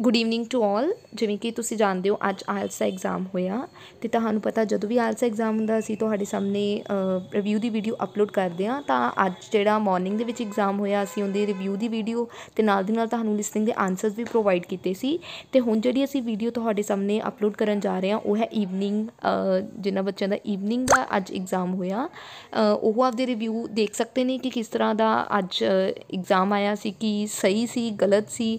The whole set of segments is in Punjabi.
ਗੁੱਡ ਈਵਨਿੰਗ ਟੂ ਆਲ ਜਿਵੇਂ ਕਿ ਤੁਸੀਂ ਜਾਣਦੇ ਹੋ ਅੱਜ ਆਇਲਸ ਦਾ ਐਗਜ਼ਾਮ ਹੋਇਆ ਤੇ ਤੁਹਾਨੂੰ ਪਤਾ ਜਦੋਂ ਵੀ ਆਇਲਸ ਐਗਜ਼ਾਮ ਹੁੰਦਾ ਸੀ ਤੁਹਾਡੇ ਸਾਹਮਣੇ ਰਿਵਿਊ ਦੀ ਵੀਡੀਓ ਅਪਲੋਡ ਕਰਦੇ ਆ ਤਾਂ ਅੱਜ ਜਿਹੜਾ ਮਾਰਨਿੰਗ ਦੇ ਵਿੱਚ ਐਗਜ਼ਾਮ ਹੋਇਆ ਅਸੀਂ ਉਹਦੇ ਰਿਵਿਊ ਦੀ ਵੀਡੀਓ ਤੇ ਨਾਲ ਦੀ ਨਾਲ ਤੁਹਾਨੂੰ ਲਿਸਨਿੰਗ ਦੇ ਆਨਸਰਸ ਵੀ ਪ੍ਰੋਵਾਈਡ ਕੀਤੇ ਸੀ ਤੇ ਹੁਣ ਜਿਹੜੀ ਅਸੀਂ ਵੀਡੀਓ ਤੁਹਾਡੇ ਸਾਹਮਣੇ ਅਪਲੋਡ ਕਰਨ ਜਾ ਰਹੇ ਆ ਉਹ ਹੈ ਈਵਨਿੰਗ ਜਿਨ੍ਹਾਂ ਬੱਚਿਆਂ ਦਾ ਈਵਨਿੰਗ ਦਾ ਅੱਜ ਐਗਜ਼ਾਮ ਹੋਇਆ ਉਹ ਆਪਦੇ ਰਿਵਿਊ ਦੇਖ ਸਕਦੇ ਨੇ ਕਿ ਕਿਸ ਤਰ੍ਹਾਂ ਦਾ ਅੱਜ ਐਗਜ਼ਾਮ ਆਇਆ ਸੀ ਕਿ ਸਹੀ ਸੀ ਗਲਤ ਸੀ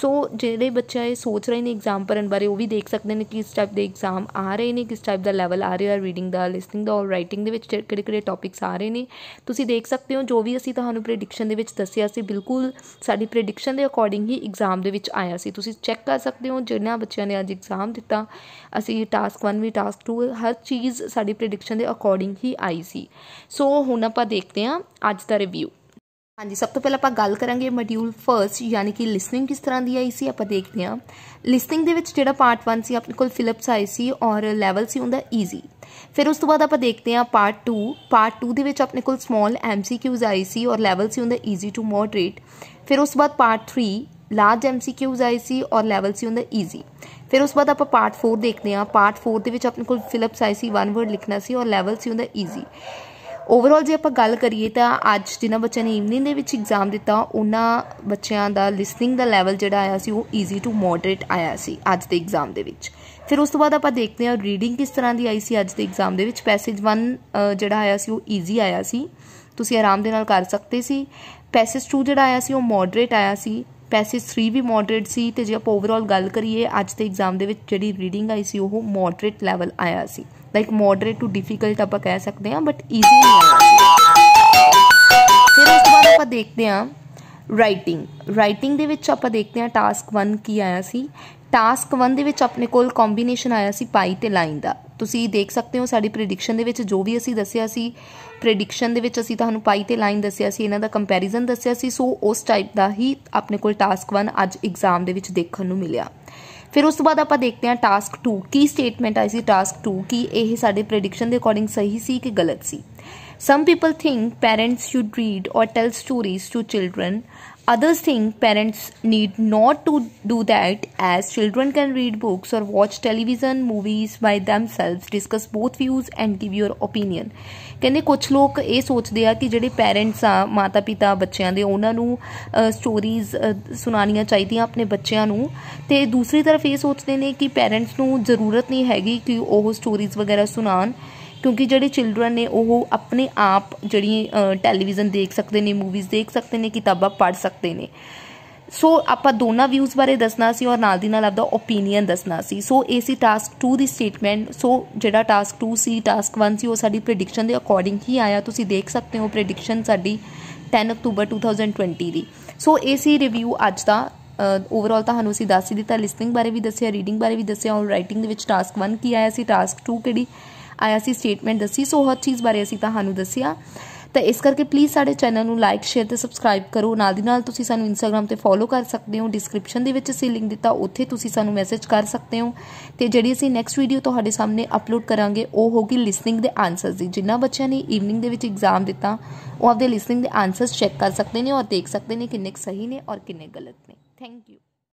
ਸੋ ਜਿਹੜੇ ਬੱਚਾ ਇਹ ਸੋਚ ਰਹੇ ਨੇ ਐਗਜ਼ਾਮ ਪਰਨ ਬਾਰੇ ਉਹ ਵੀ ਦੇਖ ਸਕਦੇ ਨੇ ਕਿ ਇਸ ਟਾਈਪ ਦੇ ਐਗਜ਼ਾਮ ਆ ਰਹੇ ਨੇ ਕਿਸ ਟਾਈਪ ਦਾ ਲੈਵਲ ਆ ਰਿਹਾ ਰੀਡਿੰਗ ਦਾ ਲਿਸਨਿੰਗ ਦਾ ਔਰ ਰਾਈਟਿੰਗ ਦੇ ਵਿੱਚ ਕਿਹੜੇ ਕਿਹੜੇ ਟੌਪਿਕਸ ਆ ਰਹੇ ਨੇ ਤੁਸੀਂ ਦੇਖ ਸਕਦੇ ਹੋ ਜੋ ਵੀ ਅਸੀਂ ਤੁਹਾਨੂੰ ਪ੍ਰੈਡਿਕਸ਼ਨ ਦੇ ਵਿੱਚ ਦੱਸਿਆ ਸੀ ਬਿਲਕੁਲ ਸਾਡੀ ਪ੍ਰੈਡਿਕਸ਼ਨ ਦੇ ਅਕੋਰਡਿੰਗ ਹੀ ਐਗਜ਼ਾਮ ਦੇ ਵਿੱਚ ਆਇਆ ਸੀ ਤੁਸੀਂ ਚੈੱਕ ਕਰ ਸਕਦੇ ਹੋ ਜਿਨ੍ਹਾਂ ਬੱਚਿਆਂ ਨੇ ਅੱਜ ਐਗਜ਼ਾਮ ਦਿੱਤਾ ਅਸੀਂ ਟਾਸਕ 1 ਵੀ ਟਾਸਕ 2 ਹਰ ਚੀਜ਼ ਸਾਡੀ ਪ੍ਰੈਡਿਕਸ਼ਨ ਦੇ ਅਕੋਰਡਿੰਗ ਹੀ ਆਈ ਸੀ ਸੋ ਹੁਣ ਆਪਾਂ ਦੇਖਦੇ ਹਾਂ ਅੱਜ ਦਾ ਰਿਵਿਊ हाँ जी सब तो पहले आप गल करेंगे मड्यूल फर्स्ट यानी कि लिसनिंग किस तरह की आई सी आप देखते हैं लिसनिंग जो पार्ट वन से अपने को फिलिप्स आए थ और लैवल से उनका ईजी फिर उस तो बाद आप देखते हैं पार्ट टू पार्ट टू अपने को समॉल एम सी क्यूज़ आए थ और लैवल से उनका ईजी टू मॉडरेट फिर उस बाद part three large M C Qs आए थ और लैवल से उनका ईजी फिर उस बाद आप पार्ट फोर देखते हैं पार्ट फोर के अपने को फिलिप्स आए थ वन वर्ड लिखना से और लैवल से उनका ईजी ਓਵਰਆਲ ਜੇ ਆਪਾਂ ਗੱਲ ਕਰੀਏ ਤਾਂ ਅੱਜ ਜਿਨ੍ਹਾਂ ਬੱਚਿਆਂ ਨੇ ਈਵਨਿੰਗ ਦੇ ਵਿੱਚ ਐਗਜ਼ਾਮ ਦਿੱਤਾ ਉਹਨਾਂ ਬੱਚਿਆਂ ਦਾ ਲਿਸਨਿੰਗ ਦਾ ਲੈਵਲ ਜਿਹੜਾ ਆਇਆ ਸੀ ਉਹ ਈਜ਼ੀ ਟੂ ਮੋਡਰੇਟ ਆਇਆ ਸੀ ਅੱਜ ਦੇ ਐਗਜ਼ਾਮ ਦੇ ਵਿੱਚ ਫਿਰ ਉਸ ਤੋਂ ਬਾਅਦ ਆਪਾਂ ਦੇਖਦੇ ਹਾਂ ਰੀਡਿੰਗ ਕਿਸ ਤਰ੍ਹਾਂ ਦੀ ਆਈ ਸੀ ਅੱਜ ਦੇ ਐਗਜ਼ਾਮ ਦੇ ਵਿੱਚ ਪੈਸੇਜ 1 ਜਿਹੜਾ ਆਇਆ ਸੀ ਉਹ ਈਜ਼ੀ ਆਇਆ ਸੀ ਤੁਸੀਂ ਆਰਾਮ ਦੇ ਨਾਲ ਕਰ ਸਕਦੇ ਸੀ ਪੈਸੇਜ 2 ਜਿਹੜਾ ਆਇਆ ਸੀ ਉਹ ਮੋਡਰੇਟ ਆਇਆ ਸੀ ਪੈਸਿਸ 3 ਵੀ ਮੋਡਰੇਟ ਸੀ ਤੇ ਜੇ ਆਪ ਓਵਰਆਲ ਗੱਲ ਕਰੀਏ ਅੱਜ ਦੇ ਐਗਜ਼ਾਮ ਦੇ ਵਿੱਚ ਜਿਹੜੀ ਰੀਡਿੰਗ ਆਈ ਸੀ ਉਹ ਮੋਡਰੇਟ ਲੈਵਲ ਆਇਆ ਸੀ ਲਾਈਕ ਮੋਡਰੇਟ ਟੂ ਡਿਫਿਕਲਟ ਆਪਾਂ ਕਹਿ ਸਕਦੇ ਹਾਂ ਬਟ ਈਜ਼ੀ ਨਹੀਂ ਆਇਆ ਸੀ ਫਿਰ ਉਸ ਤੋਂ ਬਾਅਦ ਆਪਾਂ ਦੇਖਦੇ ਹਾਂ ਰਾਈਟਿੰਗ ਰਾਈਟਿੰਗ ਦੇ ਵਿੱਚ ਆਪਾਂ ਦੇਖਦੇ ਹਾਂ ਟਾਸਕ 1 ਕੀ ਆਇਆ ਸੀ ਟਾਸਕ 1 ਦੇ ਵਿੱਚ ਆਪਣੇ ਕੋਲ ਕੰਬੀਨੇਸ਼ਨ ਆਇਆ ਸੀ ਪਾਈ ਤੇ ਲਾਈਨ ਦਾ ਤੁਸੀਂ ਦੇਖ ਸਕਦੇ ਹੋ ਸਾਡੀ ਪ੍ਰੈਡਿਕਸ਼ਨ ਦੇ ਵਿੱਚ ਜੋ ਵੀ ਅਸੀਂ ਦੱਸਿਆ ਸੀ ਪ੍ਰੈਡਿਕਸ਼ਨ ਦੇ ਵਿੱਚ ਅਸੀਂ ਤੁਹਾਨੂੰ ਪਾਈ ਤੇ ਲਾਈਨ ਦੱਸਿਆ ਸੀ ਇਹਨਾਂ ਦਾ ਕੰਪੈਰੀਜ਼ਨ ਦੱਸਿਆ ਸੀ ਸੋ ਉਸ ਟਾਈਪ ਦਾ ਹੀ ਆਪਣੇ ਕੋਲ ਟਾਸਕ 1 ਅੱਜ ਐਗਜ਼ਾਮ ਦੇ ਵਿੱਚ ਦੇਖਣ ਨੂੰ ਮਿਲਿਆ ਫਿਰ ਉਸ ਤੋਂ ਬਾਅਦ ਆਪਾਂ ਦੇਖਦੇ ਹਾਂ ਟਾਸਕ 2 ਕੀ ਸਟੇਟਮੈਂਟ ਆਈ ਸੀ ਟਾਸਕ 2 ਕੀ ਇਹ ਸਾਡੇ ਪ੍ਰੈਡਿਕਸ਼ਨ ਦੇ ਅਕੋਰਡਿੰਗ ਸਹੀ ਸੀ ਕਿ ਗਲਤ ਸੀ some people think parents should read or tell stories to children Others think parents need not to do that as children can read books or watch television movies by themselves discuss both views and give your opinion ਕਹਿੰਦੇ ਕੁਝ ਲੋਕ ਇਹ ਸੋਚਦੇ ਆ ਕਿ ਜਿਹੜੇ ਪੈਰੈਂਟਸ ਆ ਮਾਤਾ ਪਿਤਾ ਬੱਚਿਆਂ ਦੇ ਉਹਨਾਂ ਨੂੰ ਸਟੋਰੀਜ਼ ਸੁਣਾਉਣੀਆਂ ਚਾਹੀਦੀਆਂ ਆਪਣੇ ਬੱਚਿਆਂ ਨੂੰ ਤੇ ਦੂਸਰੀ ਤਰਫ ਇਹ ਸੋਚਦੇ ਨੇ ਕਿ ਪੈਰੈਂਟਸ ਨੂੰ ਜ਼ਰੂਰਤ ਨਹੀਂ ਹੈਗੀ ਕਿ ਉਹ ਸਟੋਰੀਜ਼ ਵਗੈਰਾ ਸੁਣਾਣ ਕਿਉਂਕਿ ਜਿਹੜੇ ਚਿਲਡਰਨ ਨੇ ਉਹ ਆਪਣੇ ਆਪ ਜਿਹੜੀ ਟੈਲੀਵਿਜ਼ਨ ਦੇਖ ਸਕਦੇ ਨੇ ਮੂਵੀਜ਼ ਦੇਖ ਸਕਦੇ ਨੇ ਕਿਤਾਬਾਂ ਪੜ੍ਹ ਸਕਦੇ ਨੇ ਸੋ ਆਪਾਂ ਦੋਨਾਂ ਵਿਊਜ਼ ਬਾਰੇ ਦੱਸਣਾ ਸੀ ਔਰ ਨਾਲ ਦੀ ਨਾਲ ਆਪਦਾ opinion ਦੱਸਣਾ ਸੀ ਸੋ ਇਹ ਸੀ ਟਾਸਕ 2 ਦੀ ਸਟੇਟਮੈਂਟ ਸੋ ਜਿਹੜਾ ਟਾਸਕ 2 ਸੀ ਟਾਸਕ 1 ਸੀ ਉਹ ਸਾਡੀ ਪ੍ਰੈਡਿਕਸ਼ਨ ਦੇ ਅਕੋਰਡਿੰਗ ਹੀ ਆਇਆ ਤੁਸੀਂ ਦੇਖ ਸਕਦੇ ਹੋ ਪ੍ਰੈਡਿਕਸ਼ਨ ਸਾਡੀ 10 ਅਕਤੂਬਰ 2020 ਦੀ ਸੋ ਇਹ ਸੀ ਰਿਵਿਊ ਅੱਜ ਦਾ ਓਵਰਆਲ ਤੁਹਾਨੂੰ ਅਸੀਂ ਦੱਸ ਹੀ ਦਿੱਤਾ ਲਿਸਨਿੰਗ ਬਾਰੇ ਵੀ ਦੱਸਿਆ ਰੀਡਿੰਗ ਬਾਰੇ ਵੀ ਦੱਸਿਆ ਔਰ ਰਾਈਟਿੰਗ ਦੇ ਵਿੱਚ ਟਾਸਕ 1 ਕੀ ਆਇਆ ਸੀ ਟਾਸਕ 2 ਕਿਹੜੀ ਆਇਆ ਸੀ ਸਟੇਟਮੈਂਟ ਦੱਸੀ ਸੋ ਹਰ ਚੀਜ਼ ਬਾਰੇ ਅਸੀਂ ਤੁਹਾਨੂੰ ਦੱਸਿਆ ਤਾਂ ਇਸ ਕਰਕੇ ਪਲੀਜ਼ ਸਾਡੇ ਚੈਨਲ ਨੂੰ ਲਾਈਕ ਸ਼ੇਅਰ ਤੇ ਸਬਸਕ੍ਰਾਈਬ ਕਰੋ ਨਾਲ ਦੀ ਨਾਲ ਤੁਸੀਂ ਸਾਨੂੰ ਇੰਸਟਾਗ੍ਰam ਤੇ ਫੋਲੋ ਕਰ ਸਕਦੇ ਹੋ ਡਿਸਕ੍ਰਿਪਸ਼ਨ ਦੇ ਵਿੱਚ ਅਸੀਂ ਲਿੰਕ ਦਿੱਤਾ ਉੱਥੇ ਤੁਸੀਂ ਸਾਨੂੰ ਮੈਸੇਜ ਕਰ ਸਕਦੇ ਹੋ ਤੇ ਜਿਹੜੀ ਅਸੀਂ ਨੈਕਸਟ ਵੀਡੀਓ ਤੁਹਾਡੇ ਸਾਹਮਣੇ ਅਪਲੋਡ ਕਰਾਂਗੇ ਉਹ ਹੋਗੀ ਲਿਸਨਿੰਗ ਦੇ ਆਨਸਰਸ ਦੀ ਜਿੰਨਾ ਬੱਚਿਆਂ ਨੇ ਈਵਨਿੰਗ ਦੇ ਵਿੱਚ ਐਗਜ਼ਾਮ ਦਿੱਤਾ ਉਹ ਆਪਦੇ ਲਿਸਨਿੰਗ ਦੇ ਆਨਸਰਸ ਚੈੱਕ ਕਰ ਸਕਦੇ ਨੇ ਔਰ ਦੇਖ ਸਕਦੇ ਨੇ ਕਿੰਨੇ ਸਹੀ ਨੇ ਔਰ ਕਿੰਨੇ ਗਲਤ ਨੇ ਥੈਂਕ ਯੂ